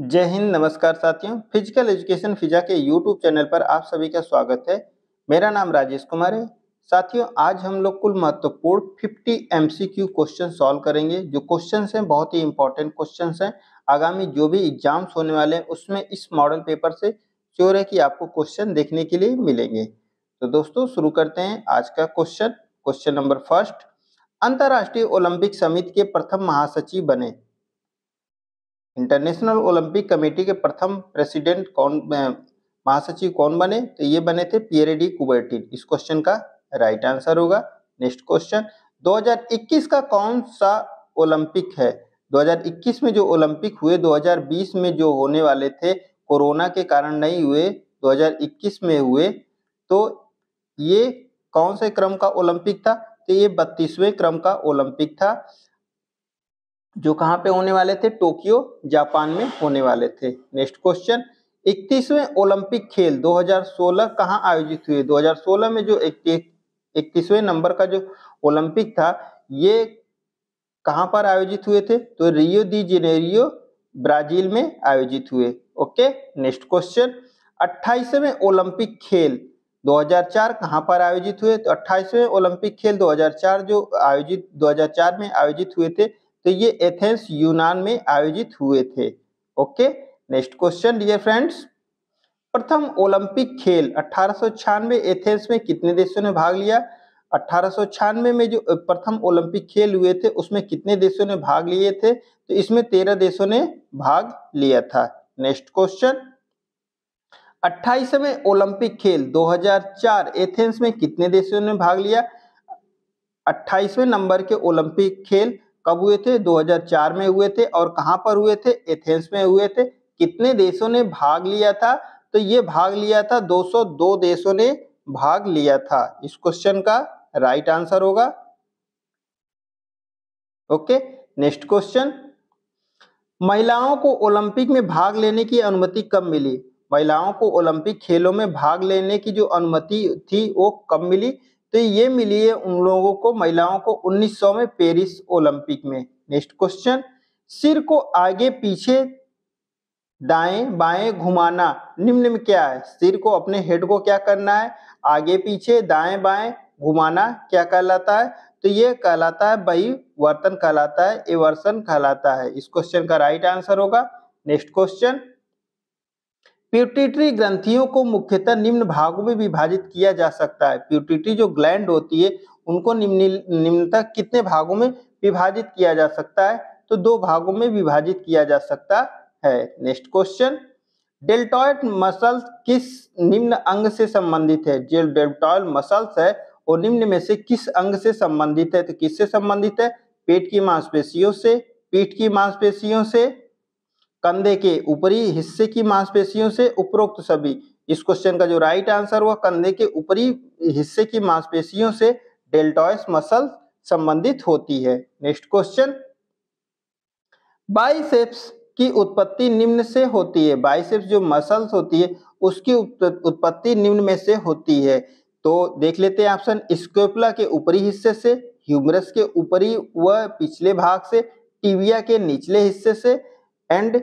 जय हिंद नमस्कार साथियों फिजिकल एजुकेशन फिजा के यूट्यूब चैनल पर आप सभी का स्वागत है मेरा नाम राजेश कुमार है साथियों आज हम लोग कुल महत्वपूर्ण 50 क्यू क्वेश्चन सॉल्व करेंगे जो क्वेश्चन हैं बहुत ही इंपॉर्टेंट क्वेश्चन हैं आगामी जो भी एग्जाम्स होने वाले हैं उसमें इस मॉडल पेपर से श्योर है कि आपको क्वेश्चन देखने के लिए मिलेंगे तो दोस्तों शुरू करते हैं आज का क्वेश्चन क्वेश्चन नंबर फर्स्ट अंतर्राष्ट्रीय ओलंपिक समिति के प्रथम महासचिव बने इंटरनेशनल ओलंपिक कमेटी के प्रथम प्रेसिडेंट कौन महासचिव कौन बने तो ये बने थे पियरे डी कुबर्टिन इस क्वेश्चन का राइट आंसर होगा नेक्स्ट क्वेश्चन 2021 का कौन सा ओलंपिक है 2021 में जो ओलंपिक हुए 2020 में जो होने वाले थे कोरोना के कारण नहीं हुए 2021 में हुए तो ये कौन से क्रम का ओलंपिक था तो ये बत्तीसवें क्रम का ओलंपिक था जो कहाँ पे होने वाले थे टोक्यो जापान में होने वाले थे नेक्स्ट क्वेश्चन इकतीसवें ओलंपिक खेल 2016 कहाँ आयोजित हुए 2016 में जो इकतीसवें नंबर का जो ओलंपिक था ये कहां पर आयोजित हुए थे तो रियो दी जेनेरियो ब्राजील में आयोजित हुए ओके नेक्स्ट क्वेश्चन अट्ठाईसवें ओलंपिक खेल 2004 कहाँ पर आयोजित हुए तो अट्ठाईसवें ओलंपिक खेल 2004 जो आयोजित 2004 में आयोजित हुए थे तो ये एथेंस यूनान में आयोजित हुए थे okay next question dear friends प्रथम ओलंपिक खेल अठारह एथेंस में कितने देशों ने भाग लिया अठारह में जो प्रथम ओलंपिक खेल हुए थे उसमें कितने देशों ने भाग लिए थे तो इसमें तेरह देशों ने भाग लिया था नेक्स्ट क्वेश्चन अट्ठाईसवें ओलंपिक खेल 2004 एथेंस में कितने देशों ने भाग लिया अट्ठाईसवें नंबर के ओलंपिक खेल कब हुए थे 2004 में हुए थे और कहां पर हुए थे एथेंस में हुए थे कितने देशों ने भाग लिया था तो ये भाग लिया था 202 देशों ने भाग लिया था इस क्वेश्चन का राइट आंसर होगा ओके नेक्स्ट क्वेश्चन महिलाओं को ओलंपिक में भाग लेने की अनुमति कब मिली महिलाओं को ओलंपिक खेलों में भाग लेने की जो अनुमति थी वो कब मिली तो ये मिली है उन लोगों को महिलाओं को 1900 में पेरिस ओलंपिक में नेक्स्ट क्वेश्चन सिर को आगे पीछे दाएं बाएं घुमाना निम्न में क्या है सिर को अपने हेड को क्या करना है आगे पीछे दाएं बाएं घुमाना क्या कहलाता है तो ये कहलाता है बही वर्तन कहलाता है एवर्सन कहलाता है इस क्वेश्चन का राइट आंसर होगा नेक्स्ट क्वेश्चन प्यूटिटरी ग्रंथियों को मुख्यतः निम्न भागों में विभाजित किया जा सकता है प्यूटिटरी जो ग्लैंड होती है उनको निम्न निम्नतः कितने भागों में विभाजित किया जा सकता है तो दो भागों में विभाजित किया जा सकता है नेक्स्ट क्वेश्चन डेल्टॉयड मसल्स किस निम्न अंग से संबंधित है जो डेल्टॉयल मसल्स है वो निम्न में से किस अंग से संबंधित है तो किससे संबंधित है पेट की मांसपेशियों से पीठ की मांसपेशियों से कंधे के ऊपरी हिस्से की मांसपेशियों से उपरोक्त सभी इस क्वेश्चन का जो राइट आंसर हुआ कंधे के ऊपरी हिस्से की मांसपेशियों से डेल्टॉयस मसल संबंधित होती है नेक्स्ट क्वेश्चन बाइसेप्स की उत्पत्ति निम्न से होती है बाइसेप्स जो मसल्स होती है उसकी उत्पत्ति निम्न में से होती है तो देख लेते हैं ऑप्शन स्क्वेपला के ऊपरी हिस्से से ह्यूमरस के ऊपरी व पिछले भाग से टीबिया के निचले हिस्से से एंड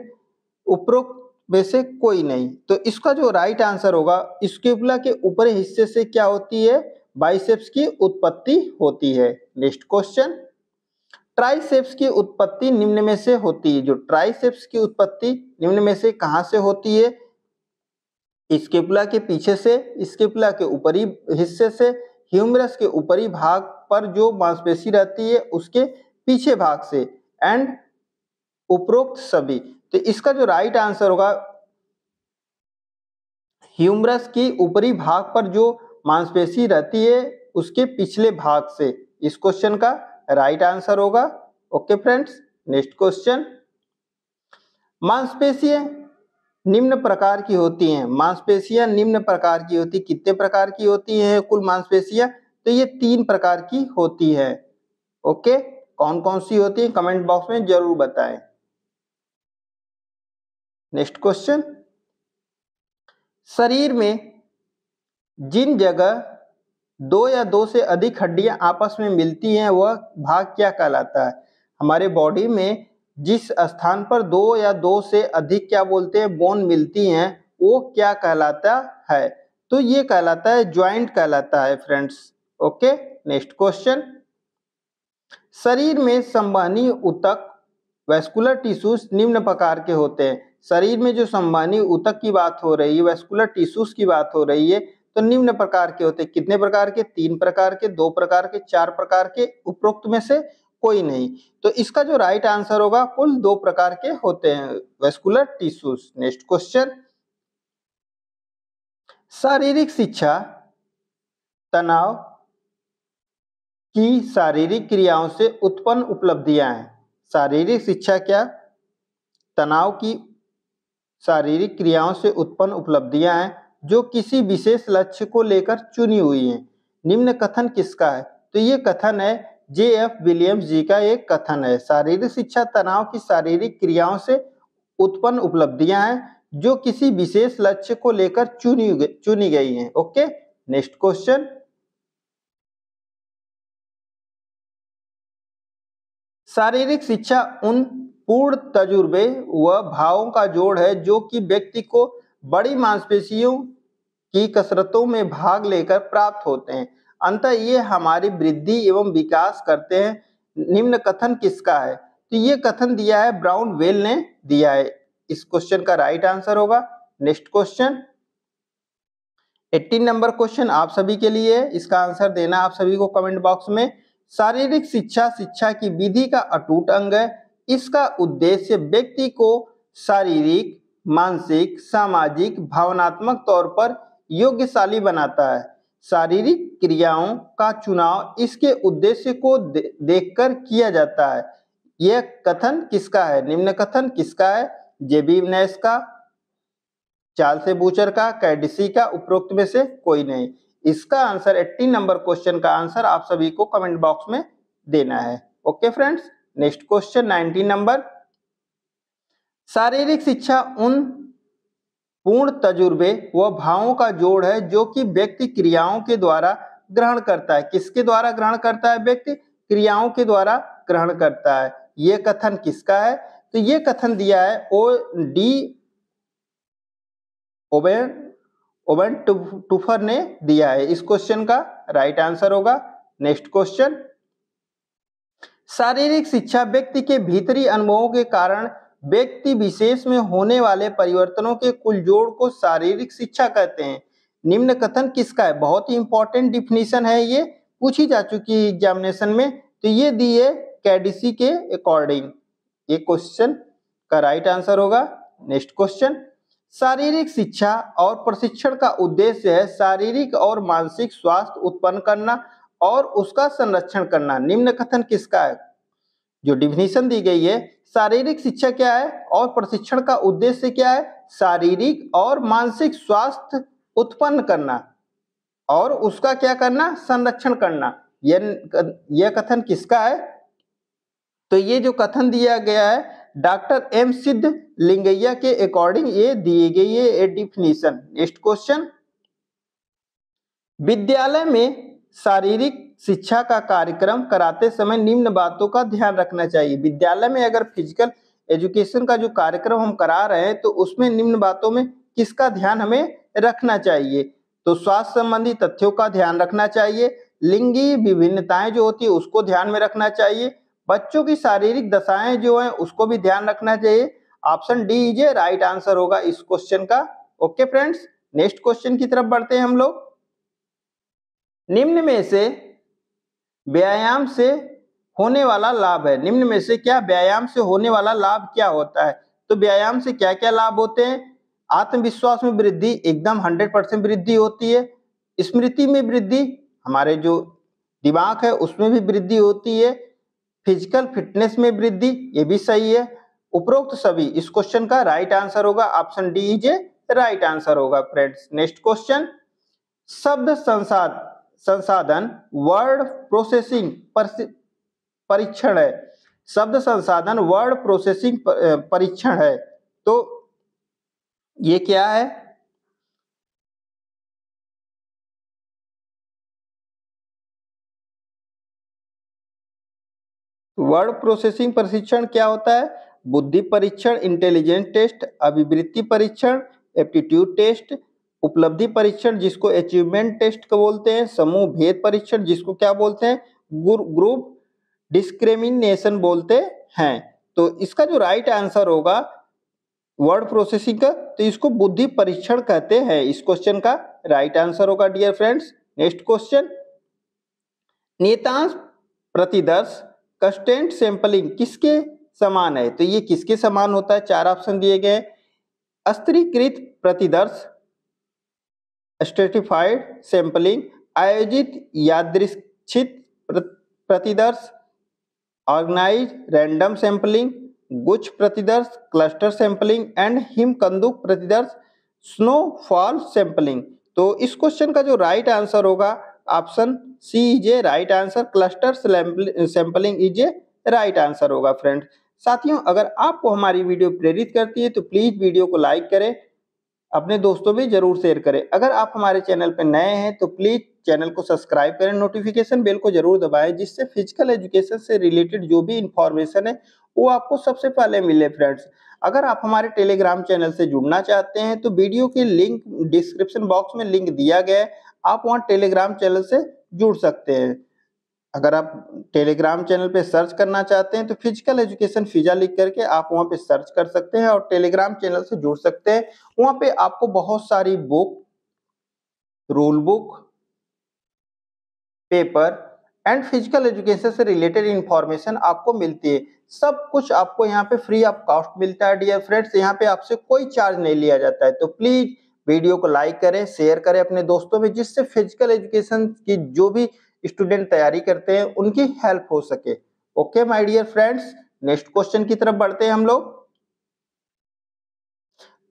उपरोक्त में से कोई नहीं तो इसका जो राइट आंसर होगा स्क्यूबला के ऊपरी हिस्से से क्या होती है बाइसेप्स की उत्पत्ति होती है नेक्स्ट क्वेश्चन ट्राइसेप्स की उत्पत्ति निम्न में से होती है जो ट्राइसेप्स की उत्पत्ति निम्न में से कहा से होती है स्केपुला के पीछे से स्केपुला के ऊपरी हिस्से से ह्यूमरस के ऊपरी भाग पर जो मांसपेशी रहती है उसके पीछे भाग से एंड उपरोक्त सभी तो इसका जो राइट आंसर होगा ह्यूमरस की ऊपरी भाग पर जो मांसपेशी रहती है उसके पिछले भाग से इस क्वेश्चन का राइट आंसर होगा ओके फ्रेंड्स नेक्स्ट क्वेश्चन मांसपेशियां निम्न प्रकार की होती हैं मांसपेशियां निम्न प्रकार की होती कितने प्रकार की होती हैं कुल मांसपेशियां तो ये तीन प्रकार की होती है ओके कौन कौन सी होती है कमेंट बॉक्स में जरूर बताएं नेक्स्ट क्वेश्चन शरीर में जिन जगह दो या दो से अधिक हड्डियां आपस में मिलती हैं वह भाग क्या कहलाता है हमारे बॉडी में जिस स्थान पर दो या दो से अधिक क्या बोलते हैं बोन मिलती हैं वो क्या कहलाता है तो ये कहलाता है ज्वाइंट कहलाता है फ्रेंड्स ओके नेक्स्ट क्वेश्चन शरीर में संबहनी उतक वेस्कुलर टिश्यूज निम्न प्रकार के होते हैं शरीर में जो संवानी ऊतक की बात हो रही है वेस्कुलर टिश्यूज की बात हो रही है तो निम्न प्रकार के होते कितने प्रकार के तीन प्रकार के दो प्रकार के चार प्रकार के उपरोक्त में से कोई नहीं तो इसका जो राइट आंसर होगा कुल दो प्रकार के होते हैं वेस्कुलर टिश्यूज नेक्स्ट क्वेश्चन शारीरिक शिक्षा तनाव की शारीरिक क्रियाओं से उत्पन्न उपलब्धियां हैं शारीरिक शिक्षा क्या तनाव की शारीरिक क्रियाओं से उत्पन्न उपलब्धियां हैं जो किसी विशेष लक्ष्य को लेकर चुनी हुई हैं निम्न कथन किसका है तो ये कथन है जे एफ विलियम्स जी का एक कथन है शारीरिक शिक्षा तनाव की शारीरिक क्रियाओं से उत्पन्न उपलब्धियां हैं जो किसी विशेष लक्ष्य को लेकर चुनी चुनी गई हैं ओके नेक्स्ट क्वेश्चन शारीरिक शिक्षा उन पूर्ण तजुर्बे व भावों का जोड़ है जो कि व्यक्ति को बड़ी मांसपेशियों की कसरतों में भाग लेकर प्राप्त होते हैं अंत ये हमारी वृद्धि एवं विकास करते हैं निम्न कथन किसका है तो ये कथन दिया है ब्राउन वेल ने दिया है इस क्वेश्चन का राइट आंसर होगा नेक्स्ट क्वेश्चन 18 नंबर क्वेश्चन आप सभी के लिए इसका आंसर देना आप सभी को कमेंट बॉक्स में शारीरिक शिक्षा शिक्षा की विधि का अटूट अंग है इसका उद्देश्य व्यक्ति को शारीरिक मानसिक सामाजिक भावनात्मक तौर पर योग्यशाली बनाता है शारीरिक क्रियाओं का चुनाव इसके उद्देश्य को दे, देखकर किया जाता है यह कथन किसका है निम्न कथन किसका है जेबी नैस का चाल से बूचर का कैडिसी का उपरोक्त में से कोई नहीं इसका आंसर 18 नंबर क्वेश्चन का आंसर आप सभी को कमेंट बॉक्स में देना है okay friends next question nineteen number शारीरिक शिक्षा उन पूर्ण तजुर्बे व भावों का जोड़ है जो कि व्यक्ति क्रियाओं के द्वारा ग्रहण करता है किसके द्वारा ग्रहण करता है व्यक्ति क्रियाओं के द्वारा ग्रहण करता है ये कथन किसका है तो ये कथन दिया है ओ डी ओबेन ओबेन टूफर ने दिया है इस क्वेश्चन का राइट आंसर होगा नेक्स्ट क्वेश्चन शारीरिक शिक्षा व्यक्ति के भीतरी अनुभवों के कारण व्यक्ति विशेष में होने वाले परिवर्तनों के कुल जोड़ को शारीरिक शिक्षा कहते हैं निम्न कथन किसका है बहुत ही इंपॉर्टेंट डिफिनेशन है ये पूछी जा चुकी है एग्जामिनेशन में तो ये है कैडिसी के अकॉर्डिंग ये क्वेश्चन का राइट आंसर होगा नेक्स्ट क्वेश्चन शारीरिक शिक्षा और प्रशिक्षण का उद्देश्य है शारीरिक और मानसिक स्वास्थ्य उत्पन्न करना और उसका संरक्षण करना निम्न कथन किसका है जो डिफिनीशन दी गई है शारीरिक शिक्षा क्या है और प्रशिक्षण का उद्देश्य क्या है शारीरिक और मानसिक स्वास्थ्य उत्पन्न करना और उसका क्या करना संरक्षण करना यह कथन किसका है तो ये जो कथन दिया गया है डॉक्टर एम सिद्ध लिंगैया के अकॉर्डिंग ये दिए गई है डिफिनीशन नेक्स्ट क्वेश्चन विद्यालय में शारीरिक शिक्षा का कार्यक्रम कराते समय निम्न बातों का ध्यान रखना चाहिए विद्यालय में अगर फिजिकल एजुकेशन का जो कार्यक्रम हम करा रहे हैं तो उसमें निम्न बातों में किसका ध्यान हमें रखना चाहिए तो स्वास्थ्य संबंधी तथ्यों का ध्यान रखना चाहिए लिंगी विभिन्नताएं जो होती है उसको ध्यान में रखना चाहिए बच्चों की शारीरिक दशाएं जो है उसको भी ध्यान रखना चाहिए option D is right answer होगा इस क्वेश्चन का ओके फ्रेंड्स नेक्स्ट क्वेश्चन की तरफ बढ़ते हैं हम लोग निम्न में से व्यायाम से होने वाला लाभ है निम्न में से क्या व्यायाम से होने वाला लाभ क्या होता है तो व्यायाम से क्या क्या लाभ होते हैं आत्मविश्वास में वृद्धि एकदम हंड्रेड परसेंट वृद्धि होती है स्मृति में वृद्धि हमारे जो दिमाग है उसमें भी वृद्धि होती है फिजिकल फिटनेस में वृद्धि ये भी सही है उपरोक्त सभी इस क्वेश्चन का राइट आंसर होगा option D is a right answer होगा फ्रेंड्स नेक्स्ट क्वेश्चन शब्द संसार संसाधन वर्ड प्रोसेसिंग परीक्षण है शब्द संसाधन वर्ड प्रोसेसिंग परीक्षण है तो ये क्या है वर्ड प्रोसेसिंग प्रशिक्षण क्या होता है बुद्धि परीक्षण इंटेलिजेंट टेस्ट अभिवृत्ति परीक्षण एप्टीट्यूड टेस्ट उपलब्धि परीक्षण जिसको अचीवमेंट टेस्ट को बोलते हैं समूह भेद परीक्षण जिसको क्या बोलते हैं ग्रुप डिस्क्रिमिनेशन बोलते हैं तो इसका जो राइट आंसर होगा वर्ड प्रोसेसिंग का तो इसको बुद्धि परीक्षण कहते हैं इस क्वेश्चन का राइट आंसर होगा डियर फ्रेंड्स नेक्स्ट क्वेश्चन नेतांश प्रतिदर्श कंस्टेंट सैंपलिंग किसके समान है तो ये किसके समान होता है चार ऑप्शन दिए गए स्त्रीकृत प्रतिदर्श स्ट्रेटिफाइड सैंपलिंग आयोजित यादृक्षित प्रतिदर्श ऑर्गेनाइज रैंडम सैंपलिंग गुच्छ प्रतिदर्श क्लस्टर सैंपलिंग एंड हिम कंदुक प्रतिदर्श स्नोफॉल सैंपलिंग तो इस क्वेश्चन का जो राइट आंसर होगा option C is a right answer cluster sampling is a right answer होगा फ्रेंड्स साथियों अगर आपको हमारी वीडियो प्रेरित करती है तो प्लीज वीडियो को लाइक करें अपने दोस्तों भी जरूर शेयर करें अगर आप हमारे चैनल पर नए हैं तो प्लीज चैनल को सब्सक्राइब करें नोटिफिकेशन बेल को जरूर दबाएं जिससे फिजिकल एजुकेशन से रिलेटेड जो भी इंफॉर्मेशन है वो आपको सबसे पहले मिले फ्रेंड्स अगर आप हमारे टेलीग्राम चैनल से जुड़ना चाहते हैं तो वीडियो के लिंक डिस्क्रिप्शन बॉक्स में लिंक दिया गया है आप वहाँ टेलीग्राम चैनल से जुड़ सकते हैं अगर आप टेलीग्राम चैनल पे सर्च करना चाहते हैं तो फिजिकल एजुकेशन फिजा लिख करके आप वहाँ पे सर्च कर सकते हैं और टेलीग्राम चैनल से जुड़ सकते हैं वहाँ पे आपको बहुत सारी book rule book paper and physical education से रिलेटेड इंफॉर्मेशन आपको मिलती है सब कुछ आपको यहाँ पे फ्री ऑफ कॉस्ट मिलता है डियर फ्रेंड्स यहाँ पे आपसे कोई चार्ज नहीं लिया जाता है तो प्लीज वीडियो को लाइक करें शेयर करें अपने दोस्तों में जिससे फिजिकल एजुकेशन की जो भी स्टूडेंट तैयारी करते हैं उनकी हेल्प हो सके okay my dear friends next question की तरफ बढ़ते हैं हम लोग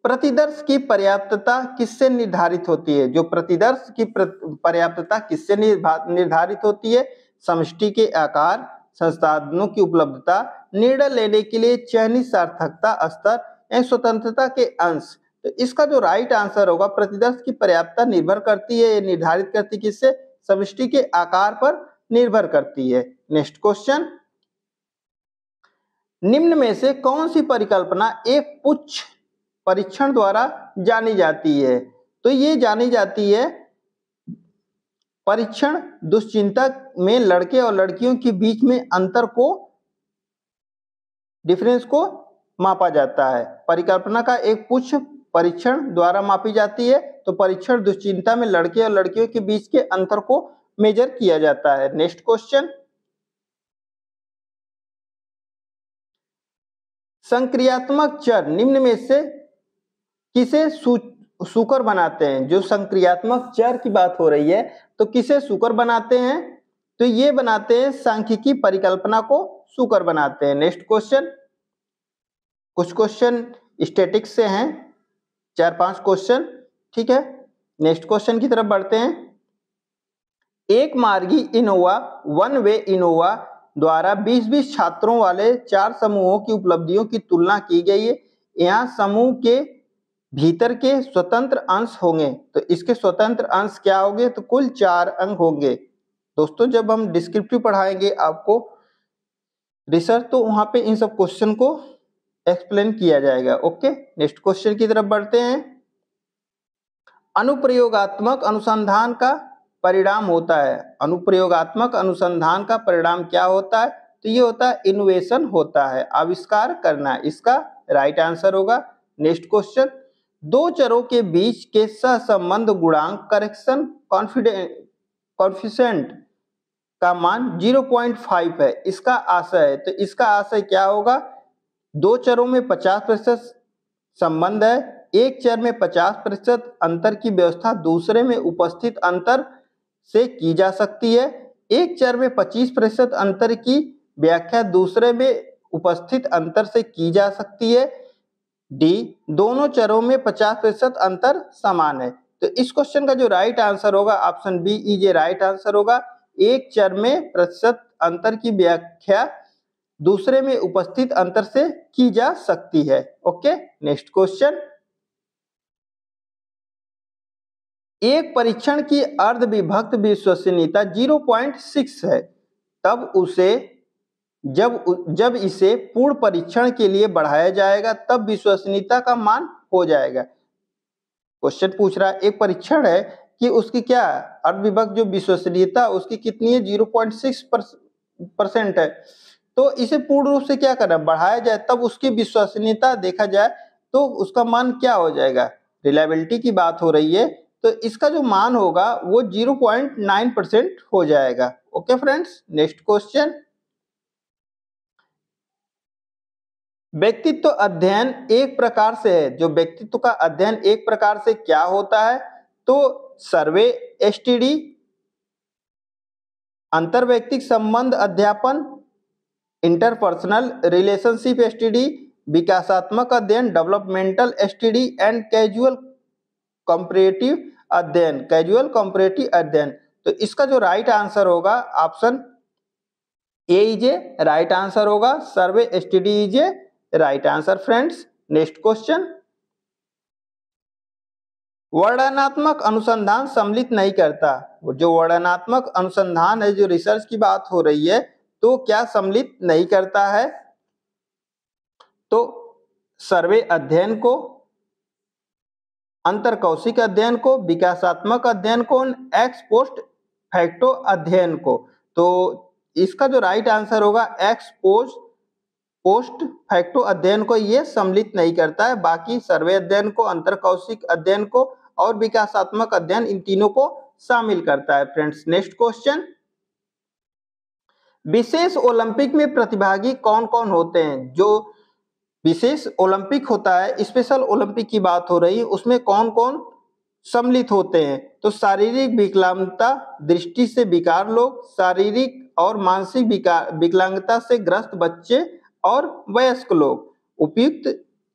प्रतिदर्श की पर्याप्तता किससे निर्धारित होती है जो प्रतिदर्श की पर्याप्तता किससे निर्धारित होती है समष्टि के आकार संसाधनों की उपलब्धता निर्णय लेने के लिए चयनित सार्थकता स्तर एवं स्वतंत्रता के अंश तो इसका जो राइट आंसर होगा प्रतिदर्श की पर्याप्तता निर्भर करती है निर्धारित करती किससे सविष्टि के आकार पर निर्भर करती है नेक्स्ट क्वेश्चन निम्न में से कौन सी परिकल्पना एक पुच्छ परीक्षण द्वारा जानी जाती है तो ये जानी जाती है परीक्षण दुश्चिंता में लड़के और लड़कियों के बीच में अंतर को डिफरेंस को मापा जाता है परिकल्पना का एक पुच्छ परीक्षण द्वारा मापी जाती है तो परीक्षण दुश्चिंता में लड़के और लड़कियों के बीच के अंतर को मेजर किया जाता है नेक्स्ट क्वेश्चन संक्रियात्मक चर निम्न में से किसे सुकर बनाते हैं जो संक्रियात्मक चर की बात हो रही है तो किसे सुकर बनाते हैं तो ये बनाते हैं सांख्यिकी परिकल्पना को सुकर बनाते हैं नेक्स्ट क्वेश्चन कुछ क्वेश्चन स्टेटिक्स से हैं चार पांच क्वेश्चन ठीक है नेक्स्ट क्वेश्चन की तरफ बढ़ते हैं एक मार्गी इनोवा वन वे इनोवा द्वारा 20-20 छात्रों वाले चार समूहों की उपलब्धियों की तुलना की गई है यहाँ समूह के भीतर के स्वतंत्र अंश होंगे तो इसके स्वतंत्र अंश क्या होंगे तो कुल चार अंक होंगे दोस्तों जब हम डिस्क्रिप्टिव पढ़ाएंगे आपको रिसर्च तो वहां पे इन सब क्वेश्चन को एक्सप्लेन किया जाएगा ओके नेक्स्ट क्वेश्चन की तरफ बढ़ते हैं अनुप्रयोगात्मक अनुसंधान का परिणाम होता है अनुप्रयोगात्मक अनुसंधान का परिणाम क्या होता है तो ये होता है इनोवेशन होता है आविष्कार करना इसका राइट आंसर होगा नेक्स्ट क्वेश्चन दो चरों के बीच के सहसंबंध गुणांक करेक्शन कॉन्फिडेंट कॉन्फिशेंट का मान 0.5 है इसका आशय है तो इसका आशय क्या होगा दो चरों में 50 प्रतिशत संबंध है एक चर में 50 प्रतिशत अंतर की व्यवस्था दूसरे में उपस्थित अंतर से की जा सकती है एक चर में 25 प्रतिशत अंतर की व्याख्या दूसरे में उपस्थित अंतर से की जा सकती है डी दोनों चरों में 50 प्रतिशत अंतर समान है तो इस क्वेश्चन का जो राइट आंसर होगा option B is a right answer होगा एक चर में प्रतिशत अंतर की व्याख्या दूसरे में उपस्थित अंतर से की जा सकती है ओके नेक्स्ट क्वेश्चन एक परीक्षण की अर्ध विभक्त विश्वसनीयता 0.6 है तब उसे जब जब इसे पूर्ण परीक्षण के लिए बढ़ाया जाएगा तब विश्वसनीयता का मान हो जाएगा क्वेश्चन पूछ रहा है एक परीक्षण है कि उसकी क्या अर्ध विभक्त जो विश्वसनीयता उसकी कितनी है 0.6 परसेंट है तो इसे पूर्ण रूप से क्या करें बढ़ाया जाए तब उसकी विश्वसनीयता देखा जाए तो उसका मान क्या हो जाएगा रिलायबिलिटी की बात हो रही है तो इसका जो मान होगा वो 0.9 परसेंट हो जाएगा ओके फ्रेंड्स नेक्स्ट क्वेश्चन व्यक्तित्व अध्ययन एक प्रकार से है जो व्यक्तित्व का अध्ययन एक प्रकार से क्या होता है तो सर्वे एसटीडी अंतर्व्यक्तिक संबंध अध्यापन इंटरपर्सनल रिलेशनशिप एसटीडी विकासात्मक अध्ययन developmental study and casual comparative अध्ययन कैजुअल कॉम्परेटिव अध्ययन तो इसका जो राइट आंसर होगा option A is a right answer होगा survey study is a right answer friends next question वर्णनात्मक अनुसंधान सम्मिलित नहीं करता जो वर्णनात्मक अनुसंधान है जो रिसर्च की बात हो रही है तो क्या सम्मिलित नहीं करता है तो सर्वे अध्ययन को अंतर कौशिक अध्ययन को विकासात्मक अध्ययन को एक्स पोस्ट फैक्टो अध्ययन को तो इसका जो राइट आंसर होगा एक्स पोस्ट पोस्ट फैक्टो अध्ययन को यह सम्मिलित नहीं करता है बाकी सर्वे अध्ययन को अंतर कौशिक अध्ययन को और विकासात्मक अध्ययन इन तीनों को शामिल करता है फ्रेंड्स नेक्स्ट क्वेश्चन विशेष ओलंपिक में प्रतिभागी कौन कौन होते हैं जो विशेष ओलंपिक होता है स्पेशल ओलंपिक की बात हो रही है उसमें कौन कौन सम्मिलित होते हैं तो शारीरिक विकलांगता दृष्टि से विकार लोग शारीरिक और मानसिक विकलांगता से ग्रस्त बच्चे और वयस्क लोग उपयुक्त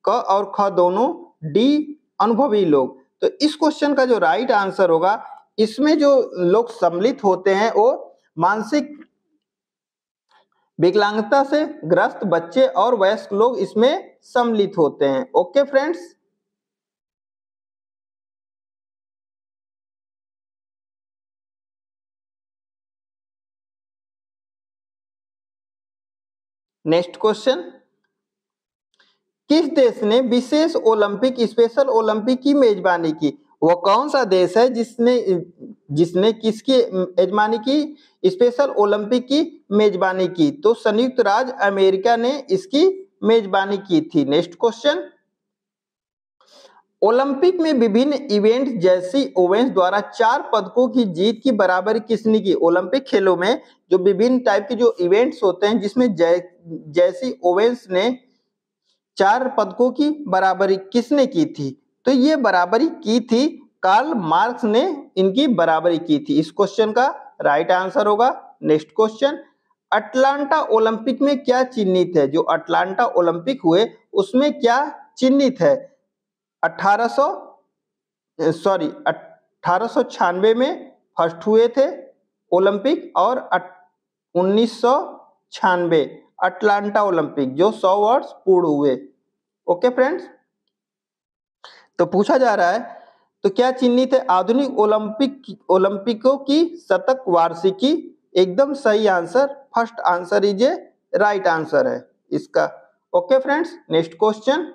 क और ख दोनों डी अनुभवी लोग तो इस क्वेश्चन का जो राइट आंसर होगा इसमें जो लोग सम्मिलित होते हैं वो मानसिक विकलांगता से ग्रस्त बच्चे और वयस्क लोग इसमें सम्मिलित होते हैं ओके फ्रेंड्स नेक्स्ट क्वेश्चन किस देश ने विशेष ओलंपिक स्पेशल ओलंपिक की मेजबानी की वो कौन सा देश है जिसने जिसने किसकी यजमानी की स्पेशल ओलंपिक की मेजबानी की तो संयुक्त राज्य अमेरिका ने इसकी मेजबानी की थी नेक्स्ट क्वेश्चन ओलंपिक में विभिन्न इवेंट जैसी ओवेंस द्वारा चार पदकों की जीत की बराबरी किसने की ओलंपिक खेलों में जो विभिन्न टाइप के जो इवेंट्स होते हैं जिसमें जै, जैसी ओवेंस ने चार पदकों की बराबरी किसने की थी तो ये बराबरी की थी कार्ल मार्क्स ने इनकी बराबरी की थी इस क्वेश्चन का राइट आंसर होगा नेक्स्ट क्वेश्चन अटलांटा ओलंपिक में क्या चिन्हित है जो अटलांटा ओलंपिक हुए उसमें क्या चिन्हित है 1800 सॉरी अठारह में फर्स्ट हुए थे ओलंपिक और उन्नीस अटलांटा ओलंपिक जो 100 वर्ष पूर्ण हुए ओके फ्रेंड्स तो पूछा जा रहा है तो क्या चिन्हित है आधुनिक ओलंपिक ओलंपिकों की शतक वार्षिकी एकदम सही answer first answer is a right answer है इसका ओके फ्रेंड्स नेक्स्ट क्वेश्चन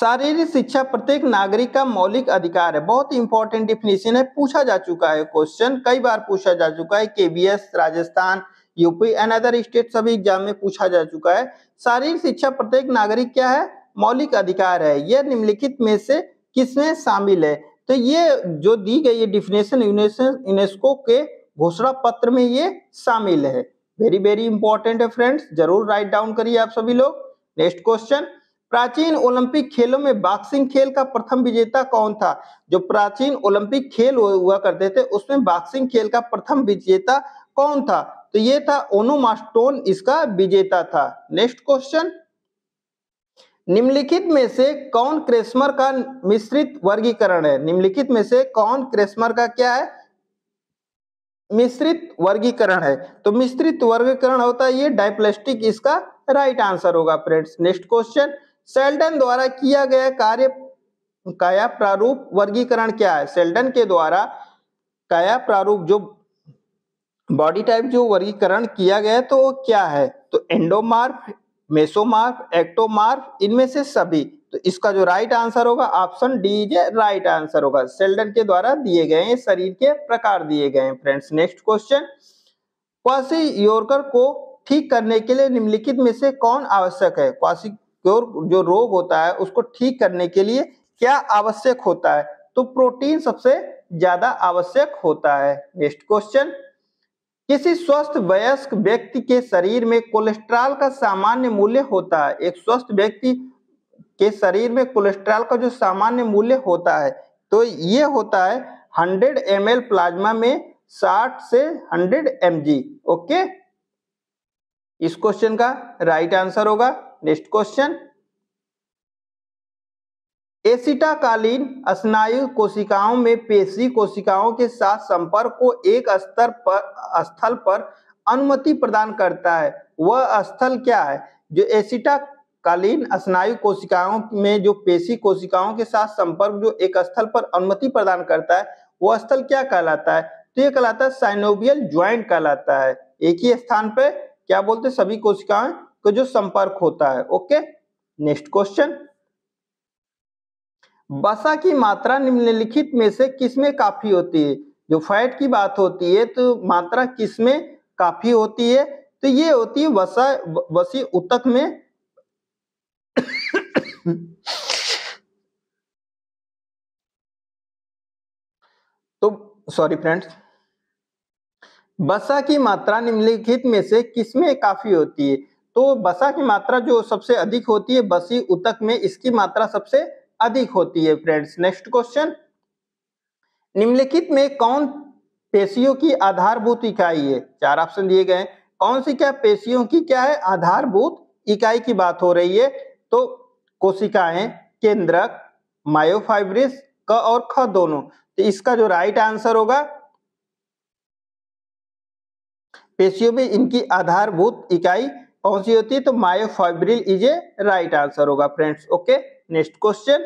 शारीरिक शिक्षा प्रत्येक नागरिक का मौलिक अधिकार है बहुत इंपॉर्टेंट डिफिनेशन है पूछा जा चुका है क्वेश्चन कई बार पूछा जा चुका है KBS Rajasthan UP and other state सभी एग्जाम में पूछा जा चुका है शारीरिक शिक्षा प्रत्येक नागरिक क्या है मौलिक अधिकार है यह निम्नलिखित में से किसमें शामिल है तो ये जो दी गई डिफिनेशन यूनेस्को के घोषणा पत्र में ये शामिल है वेरी वेरी इंपॉर्टेंट है फ्रेंड्स जरूर राइट डाउन करिए आप सभी लोग नेक्स्ट क्वेश्चन प्राचीन ओलंपिक खेलों में बॉक्सिंग खेल का प्रथम विजेता कौन था जो प्राचीन ओलंपिक खेल हुआ करते थे उसमें बॉक्सिंग खेल का प्रथम विजेता कौन था तो ये था ओनोमास्टोन इसका विजेता था नेक्स्ट क्वेश्चन निम्नलिखित में से कौन क्रेस्मर का मिश्रित वर्गीकरण है निम्नलिखित में से कौन क्रेस्मर का क्या है मिश्रित वर्गीकरण है तो मिश्रित वर्गीकरण होता है ये डायप्लेस्टिक इसका राइट आंसर होगा फ्रेंड्स नेक्स्ट क्वेश्चन सेल्डन द्वारा किया गया कार्य काया प्रारूप वर्गीकरण क्या है सेल्डन के द्वारा काया प्रारूप जो बॉडी टाइप जो वर्गीकरण किया गया तो क्या है तो एंडोमार्फ मेसोमार्फ एक्टोमार्फ इनमें से सभी तो इसका जो राइट आंसर होगा ऑप्शन डी जे राइट आंसर होगा सेल्डन के द्वारा दिए गए हैं शरीर के प्रकार दिए गए हैं फ्रेंड्स नेक्स्ट क्वेश्चन क्वासी योरकर को ठीक करने के लिए निम्नलिखित में से कौन आवश्यक है क्वासी जो रोग होता है उसको ठीक करने के लिए क्या आवश्यक होता है तो प्रोटीन सबसे ज्यादा आवश्यक होता है नेक्स्ट क्वेश्चन किसी स्वस्थ वयस्क व्यक्ति के शरीर में कोलेस्ट्रॉल का सामान्य मूल्य होता है एक स्वस्थ व्यक्ति के शरीर में कोलेस्ट्रॉल का जो सामान्य मूल्य होता है तो ये होता है 100 एम प्लाज्मा में 60 से 100 एम ओके इस क्वेश्चन का राइट आंसर होगा नेक्स्ट क्वेश्चन एसिटाकालीन स्नायु कोशिकाओं में पेशी कोशिकाओं के साथ संपर्क को एक स्तर पर स्थल पर अनुमति प्रदान करता है वह स्थल क्या है जो एसिटाकालीन स्नायु कोशिकाओं में जो पेशी कोशिकाओं के साथ संपर्क जो एक स्थल पर अनुमति प्रदान करता है वह स्थल क्या कहलाता है तो यह कहलाता है साइनोबियल ज्वाइंट कहलाता है एक ही स्थान पर क्या बोलते सभी कोशिकाएं को जो संपर्क होता है ओके नेक्स्ट क्वेश्चन वसा की मात्रा निम्नलिखित में से किस में काफी होती है जो फैट की बात होती है तो मात्रा किस में काफी होती है तो ये होती है वसा वसी उतक में तो सॉरी फ्रेंड्स बसा की मात्रा निम्नलिखित में से किसमें काफी होती है तो बसा की मात्रा जो सबसे अधिक होती है बसी उतक में इसकी मात्रा सबसे अधिक होती है फ्रेंड्स नेक्स्ट क्वेश्चन निम्नलिखित में कौन पेशियों की आधारभूत इकाई है चार ऑप्शन दिए गए कौन सी क्या पेशियों की क्या है आधारभूत इकाई की बात हो रही है तो कोशिकाएं केंद्रक मायोफाइब्रिस क और ख दोनों तो इसका जो राइट आंसर होगा पेशियों में इनकी आधारभूत इकाई कौन सी होती है तो myofibril is a right answer होगा friends okay okay? Next question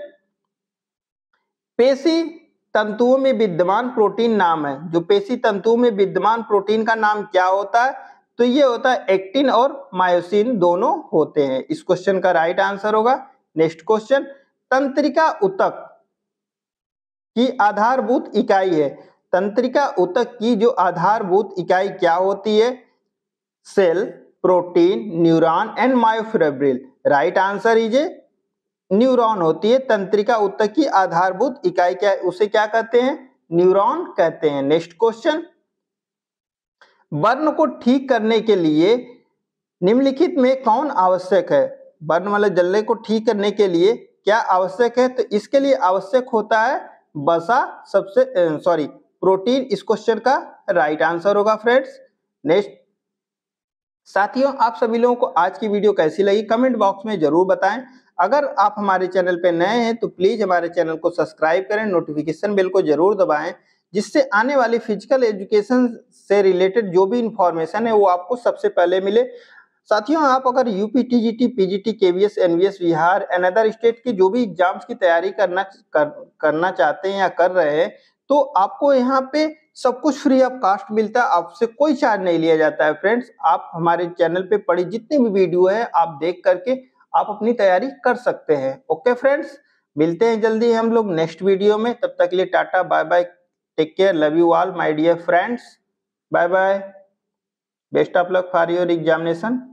पेशी तंतुओं में विद्यमान प्रोटीन नाम है जो पेशी तंतुओं में विद्यमान प्रोटीन का नाम क्या होता है तो ये होता है एक्टिन और मायोसिन दोनों होते हैं इस क्वेश्चन का राइट आंसर होगा नेक्स्ट क्वेश्चन तंत्रिका उतक की आधारभूत इकाई है तंत्रिका उतक की जो आधारभूत इकाई क्या होती है cell protein neuron and myofibril right answer is neuron होती है तंत्रिका उत्तक की आधारभूत इकाई क्या उसे क्या कहते हैं न्यूरॉन कहते हैं नेक्स्ट क्वेश्चन वर्ण को ठीक करने के लिए निम्नलिखित में कौन आवश्यक है वर्ण वाले जल्ले को ठीक करने के लिए क्या आवश्यक है तो इसके लिए आवश्यक होता है बसा सबसे सॉरी प्रोटीन इस क्वेश्चन का राइट आंसर होगा फ्रेंड्स नेक्स्ट साथियों आप सभी लोगों को आज की वीडियो कैसी लगी कमेंट बॉक्स में जरूर बताएं अगर आप हमारे चैनल पर नए हैं तो प्लीज़ हमारे चैनल को सब्सक्राइब करें नोटिफिकेशन बिल को ज़रूर दबाएँ जिससे आने वाली फिजिकल एजुकेशन से रिलेटेड जो भी इंफॉर्मेशन है वो आपको सबसे पहले मिले साथियों आप अगर U P T G T P G T K V S N V S Bihar and other state की जो भी एग्जाम्स की तैयारी करना कर, करना चाहते हैं या कर रहे हैं तो आपको यहाँ पे सब कुछ फ्री ऑफ कास्ट मिलता है आपसे कोई चार्ज नहीं लिया जाता है फ्रेंड्स आप हमारे चैनल पे पड़ी जितने भी वीडियो है आप देख करके आप अपनी तैयारी कर सकते हैं ओके फ्रेंड्स मिलते हैं जल्दी हम लोग नेक्स्ट वीडियो में तब तक के लिए tata bye bye take care love you all my dear friends bye bye best of luck for your examination